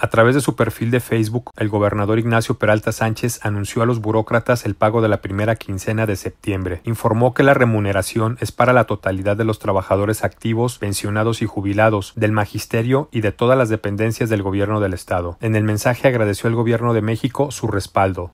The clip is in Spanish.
A través de su perfil de Facebook, el gobernador Ignacio Peralta Sánchez anunció a los burócratas el pago de la primera quincena de septiembre. Informó que la remuneración es para la totalidad de los trabajadores activos, pensionados y jubilados, del magisterio y de todas las dependencias del gobierno del Estado. En el mensaje agradeció al gobierno de México su respaldo.